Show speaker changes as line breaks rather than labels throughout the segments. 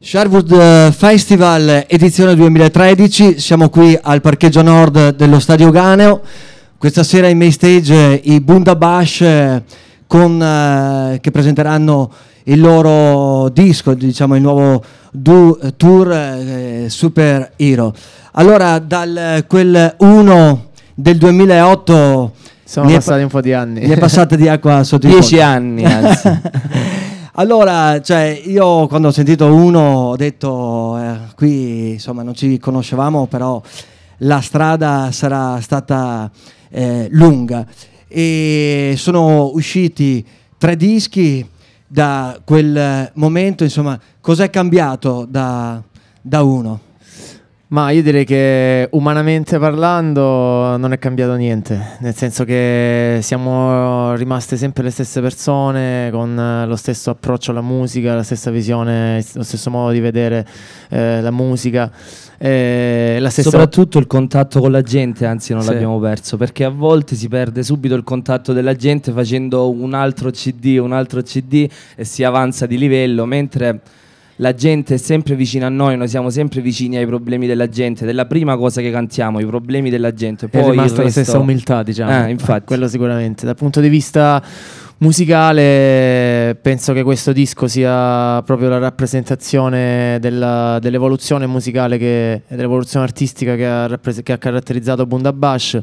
Sharwood eh, Festival edizione 2013, siamo qui al parcheggio nord dello Stadio Ganeo. Questa sera in main stage eh, i Bundabash eh, con, eh, che presenteranno il loro disco, diciamo il nuovo du, tour eh, Super Hero. Allora, dal quel 1 del 2008 sono passati pa- un po' di anni. Mi è passata di acqua sotto i piedi. Dieci anni, anzi. allora, cioè, io quando ho sentito uno ho detto, eh, qui insomma non ci conoscevamo, però la strada sarà stata eh, lunga. E sono usciti tre dischi da quel momento, insomma, cos'è cambiato da, da uno? Ma io direi che
umanamente parlando non è cambiato niente, nel senso che siamo rimaste sempre le stesse persone, con eh, lo stesso approccio alla musica, la stessa visione, lo stesso modo di vedere eh, la musica. Eh, la stessa... Soprattutto
il contatto con la gente, anzi non sì. l'abbiamo perso, perché a volte si perde subito il contatto della gente facendo un altro CD, un altro CD e si avanza di livello, mentre la gente è sempre vicina a noi, noi siamo sempre vicini ai problemi della gente, è la prima cosa che cantiamo, i problemi della gente. Poi è rimasta resto... la stessa umiltà, diciamo. Eh,
infatti. Eh, quello sicuramente. Dal punto di vista musicale penso che questo disco sia proprio la rappresentazione della, dell'evoluzione musicale e dell'evoluzione artistica che ha, che ha caratterizzato Bundabash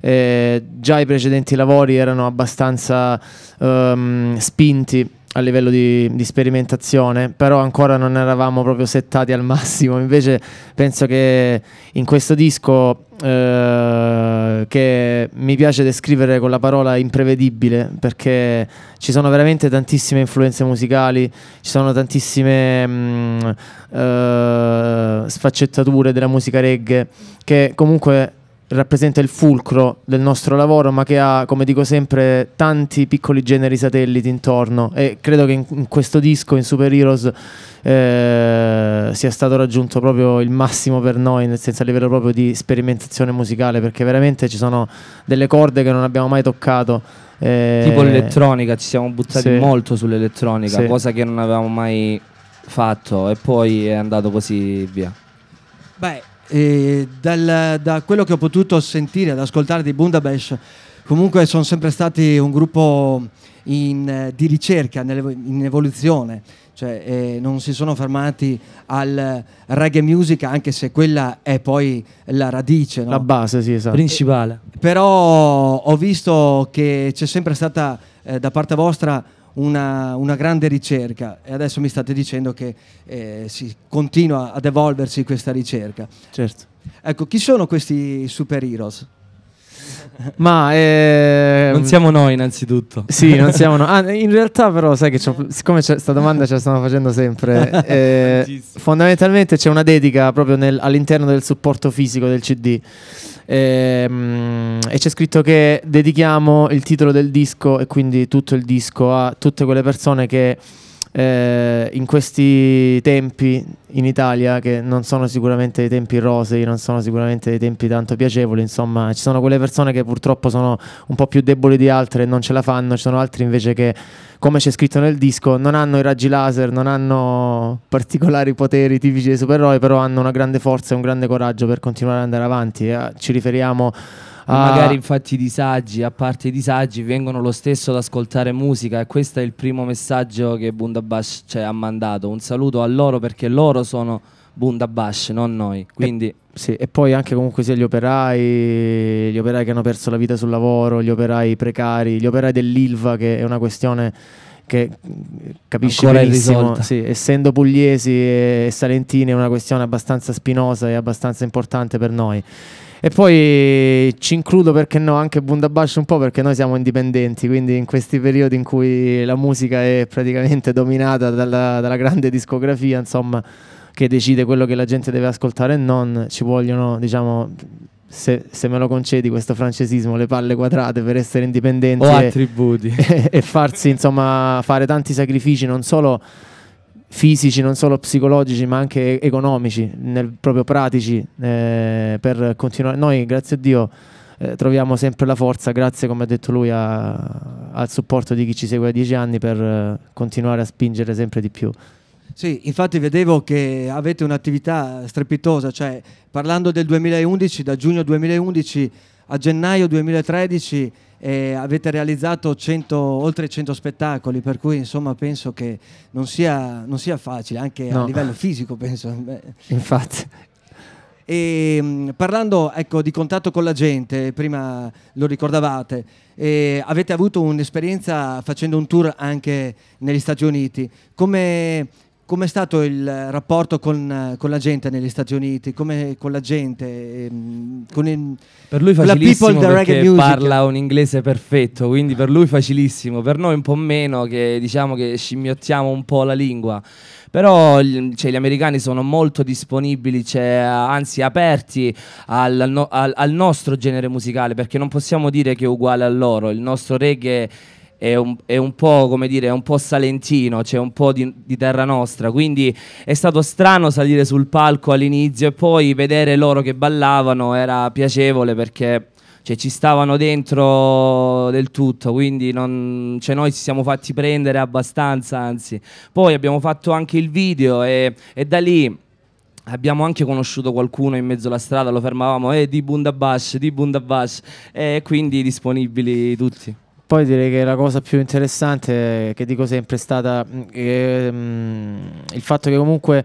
eh, già i precedenti lavori erano abbastanza um, spinti a livello di, di, sperimentazione, però ancora non eravamo proprio settati al massimo, invece penso che in questo disco eh, che mi piace descrivere con la parola imprevedibile, perché ci sono veramente tantissime influenze musicali, ci sono tantissime mh, mm, eh, sfaccettature della musica reggae che comunque rappresenta il fulcro del nostro lavoro, ma che ha, come dico sempre, tanti piccoli generi satelliti intorno. E credo che in, in questo disco, in Super Heroes, eh, sia stato raggiunto proprio il massimo per noi, nel senso a livello proprio di sperimentazione musicale, perché veramente ci sono delle corde che non abbiamo mai toccato. Eh,
tipo l'elettronica, ci siamo buttati sì. molto sull'elettronica, sì. cosa che non avevamo mai fatto, e poi è andato così via.
Beh dal, da quello che ho potuto sentire ad ascoltare di Bundabesh, comunque sono sempre stati un gruppo in, di ricerca, in evoluzione, cioè, eh, non si sono fermati al reggae music, anche se quella è poi la radice, no? la base, sì, esatto. principale. Eh, però ho visto che c'è sempre stata eh, da parte vostra una, una, grande ricerca e adesso mi state dicendo che eh, si continua ad evolversi questa ricerca. Certo. Ecco, chi sono questi superheroes?
Ma eh, non siamo noi,
innanzitutto. Sì, non siamo
noi. Ah, in realtà, però, sai che siccome questa domanda ce la stanno facendo sempre, eh, fondamentalmente c'è una dedica proprio nel, all'interno del supporto fisico del CD. Ehm, e c'è scritto che dedichiamo il titolo del disco e quindi tutto il disco a tutte quelle persone che eh, in questi tempi in Italia, che non sono sicuramente dei tempi rosei, non sono sicuramente dei tempi tanto piacevoli, insomma, ci sono quelle persone che purtroppo sono un po' più deboli di altre e non ce la fanno, ci sono altri invece che, come c'è scritto nel disco, non hanno i raggi laser, non hanno particolari poteri tipici dei supereroi, però hanno una grande forza e un grande coraggio per continuare ad andare avanti.
Eh, ci riferiamo a. Ah. magari infatti i disagi, a parte i disagi, vengono lo stesso ad ascoltare musica e questo è il primo messaggio che Bundabash cioè, ha mandato. Un saluto a loro perché loro sono Bundabash, non noi. Quindi... E,
sì, e poi anche comunque sia gli operai, gli operai che hanno perso la vita sul lavoro, gli operai precari, gli operai dell'Ilva che è una questione che capisce Ancora benissimo, sì, essendo pugliesi e salentini è una questione abbastanza spinosa e abbastanza importante per noi. E poi ci includo perché no anche Bundabash un po' perché noi siamo indipendenti, quindi in questi periodi in cui la musica è praticamente dominata dalla, dalla grande discografia, insomma, che decide quello che la gente deve ascoltare e non, ci vogliono, diciamo, se, se, me lo concedi questo francesismo, le palle quadrate per essere indipendenti o attributi e, e, farsi insomma fare tanti sacrifici non solo fisici, non solo psicologici, ma anche economici, nel, proprio pratici, eh, per continuare. Noi, grazie a Dio, eh, troviamo sempre la forza, grazie, come ha detto lui, a, al supporto di chi ci segue da dieci anni, per eh, continuare a spingere sempre di più.
Sì, infatti vedevo che avete un'attività strepitosa, cioè parlando del 2011, da giugno 2011 a gennaio 2013 eh, avete realizzato 100, oltre 100 spettacoli, per cui insomma penso che non sia, non sia facile, anche no. a livello fisico penso. Infatti. E, ehm, parlando ecco, di contatto con la gente, prima lo ricordavate, eh, avete avuto un'esperienza facendo un tour anche negli Stati Uniti. Come Com'è stato il rapporto con, con, la gente negli Stati Uniti? Come con la gente? Ehm, con il, per lui facilissimo perché parla
un inglese perfetto, quindi per lui facilissimo, per noi un po' meno che diciamo che scimmiottiamo un po' la lingua. Però cioè, gli americani sono molto disponibili, cioè, anzi aperti al, al, al nostro genere musicale, perché non possiamo dire che è uguale a loro. Il nostro reggae è un, è un, po' come dire, è un po' salentino, c'è cioè un po' di, di, terra nostra, quindi è stato strano salire sul palco all'inizio e poi vedere loro che ballavano era piacevole perché cioè, ci stavano dentro del tutto, quindi non, cioè, noi ci siamo fatti prendere abbastanza, anzi. Poi abbiamo fatto anche il video e, e da lì... Abbiamo anche conosciuto qualcuno in mezzo alla strada, lo fermavamo, eh, di Bundabash, di Bundabash, e eh, quindi disponibili tutti.
Poi direi che la cosa più interessante, che dico sempre, è stata eh, il fatto che comunque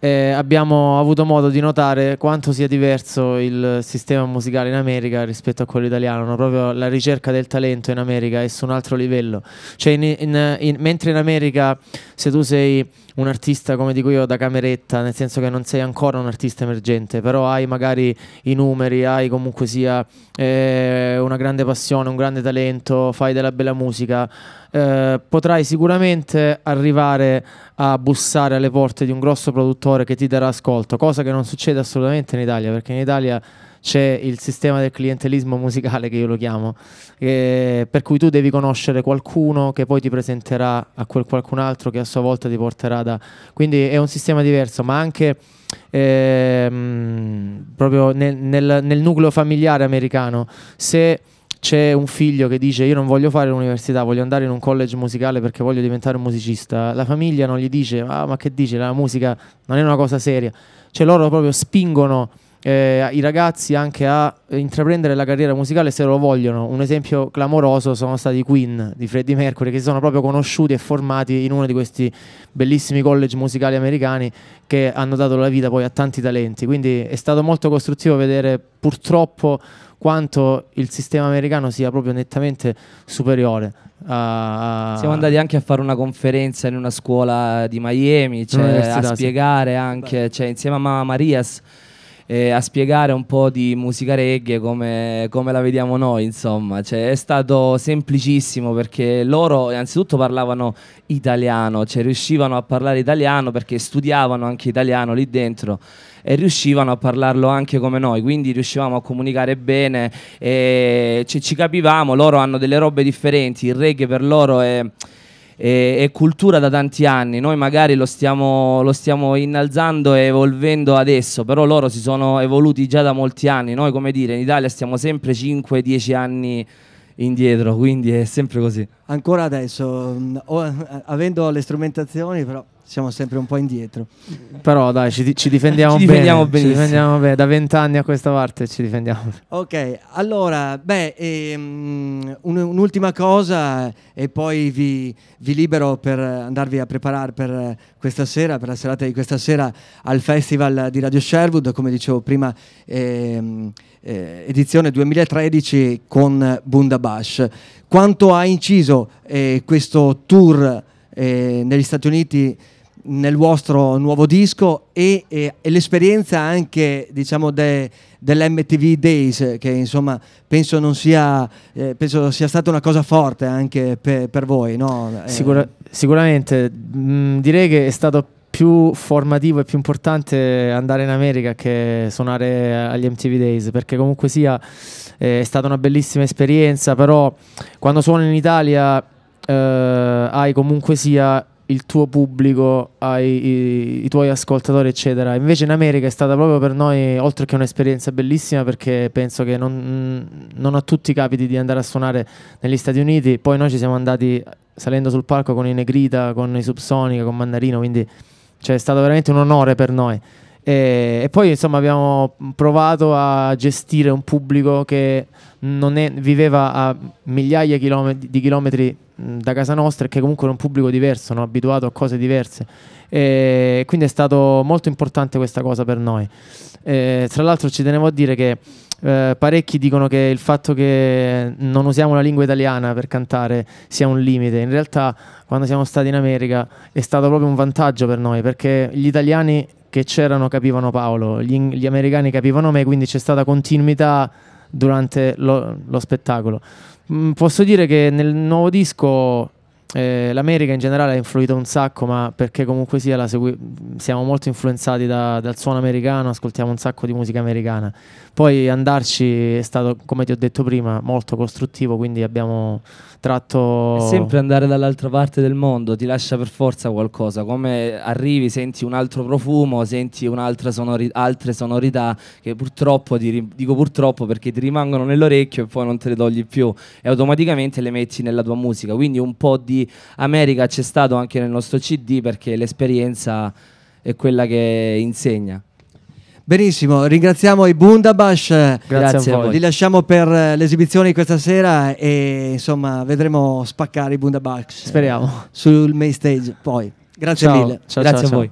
eh, abbiamo avuto modo di notare quanto sia diverso il sistema musicale in America rispetto a quello italiano, no? proprio la ricerca del talento in America è su un altro livello, cioè in, in, in, mentre in America se tu sei un artista come dico io da cameretta, nel senso che non sei ancora un artista emergente, però hai magari i numeri, hai comunque sia eh, una grande passione, un grande talento, fai della bella musica eh, potrai sicuramente arrivare a bussare alle porte di un grosso produttore che ti darà ascolto, cosa che non succede assolutamente in Italia, perché in Italia c'è il sistema del clientelismo musicale che io lo chiamo, eh, per cui tu devi conoscere qualcuno che poi ti presenterà a quel qualcun altro che a sua volta ti porterà da... Quindi è un sistema diverso, ma anche eh, proprio nel, nel, nel nucleo familiare americano, se c'è un figlio che dice io non voglio fare l'università, voglio andare in un college musicale perché voglio diventare un musicista, la famiglia non gli dice ah, ma che dici, la musica non è una cosa seria, cioè loro proprio spingono eh, i ragazzi anche a intraprendere la carriera musicale se lo vogliono. Un esempio clamoroso sono stati i Queen di Freddie Mercury che si sono proprio conosciuti e formati in uno di questi bellissimi college musicali americani che hanno dato la vita poi a tanti talenti. Quindi è stato molto costruttivo vedere purtroppo quanto il sistema americano sia proprio nettamente superiore.
A... Siamo andati anche a fare una conferenza in una scuola di Miami, cioè, a spiegare anche, cioè, insieme a Mama Marias eh, a spiegare un po' di musica reggae come, come la vediamo noi, insomma. Cioè, è stato semplicissimo perché loro innanzitutto parlavano italiano, cioè riuscivano a parlare italiano perché studiavano anche italiano lì dentro e riuscivano a parlarlo anche come noi, quindi riuscivamo a comunicare bene e cioè, ci capivamo, loro hanno delle robe differenti, il reggae per loro è e, e cultura da tanti anni, noi magari lo stiamo, lo stiamo, innalzando e evolvendo adesso, però loro si sono evoluti già da molti anni, noi come dire in Italia stiamo sempre 5-10 anni indietro, quindi è sempre così.
Ancora adesso, mh, mm, o, eh, avendo le strumentazioni però siamo sempre un po' indietro.
Però dai, ci, ci difendiamo, ci difendiamo bene. Ci difendiamo bene. Da vent'anni a questa parte ci difendiamo.
Ok, allora, beh, ehm, un, un'ultima cosa e poi vi, vi, libero per andarvi a preparare per questa sera, per la serata di questa sera al Festival di Radio Sherwood, come dicevo prima, ehm, eh, edizione 2013 con Bundabash. Quanto ha inciso eh, questo tour eh, negli Stati Uniti? nel vostro nuovo disco e, e, e l'esperienza anche diciamo de, dell'MTV Days che insomma penso non sia, eh, penso sia stata una cosa forte anche per, per voi no? Eh, Sicura,
sicuramente mh, mm,
direi che è stato più
formativo e più importante andare in America che suonare agli MTV Days perché comunque sia eh, è stata una bellissima esperienza però quando suono in Italia eh, hai comunque sia il tuo pubblico, ai, i, i, tuoi ascoltatori, eccetera. Invece in America è stata proprio per noi, oltre che un'esperienza bellissima, perché penso che non, mm, non, a tutti capiti di andare a suonare negli Stati Uniti. Poi noi ci siamo andati salendo sul palco con i Negrita, con i Subsonica, con Mandarino, quindi cioè, è stato veramente un onore per noi. E, e, poi insomma abbiamo provato a gestire un pubblico che è, viveva a migliaia chilometri, di chilometri da casa nostra e che comunque era un pubblico diverso, no? abituato a cose diverse. E quindi è stato molto importante questa cosa per noi. E, tra l'altro ci tenevo a dire che eh, parecchi dicono che il fatto che non usiamo la lingua italiana per cantare sia un limite. In realtà, quando siamo stati in America è stato proprio un vantaggio per noi perché gli italiani che c'erano capivano Paolo, gli, gli americani capivano me, quindi c'è stata continuità durante lo, lo spettacolo. Mm, posso dire che nel nuovo disco eh, l'America in generale ha influito un sacco, ma perché comunque sia segui- siamo molto influenzati da, dal suono americano, ascoltiamo un sacco di musica americana. Poi andarci è stato, come ti ho detto prima, molto costruttivo, quindi abbiamo tratto... È sempre
andare dall'altra parte del mondo, ti lascia per forza qualcosa, come arrivi senti un altro profumo, senti sonori- altre sonorità che purtroppo, ri- dico purtroppo perché ti rimangono nell'orecchio e poi non te le togli più e automaticamente le metti nella tua musica, quindi un po' di America c'è stato anche nel nostro CD perché l'esperienza è quella che insegna.
Benissimo, ringraziamo i Bundabash, grazie, a voi. Li lasciamo per eh, l'esibizione di questa sera e insomma vedremo spaccare i Bundabash. Eh, Speriamo. Sul main stage poi. Grazie ciao. mille. Ciao, grazie ciao, a voi.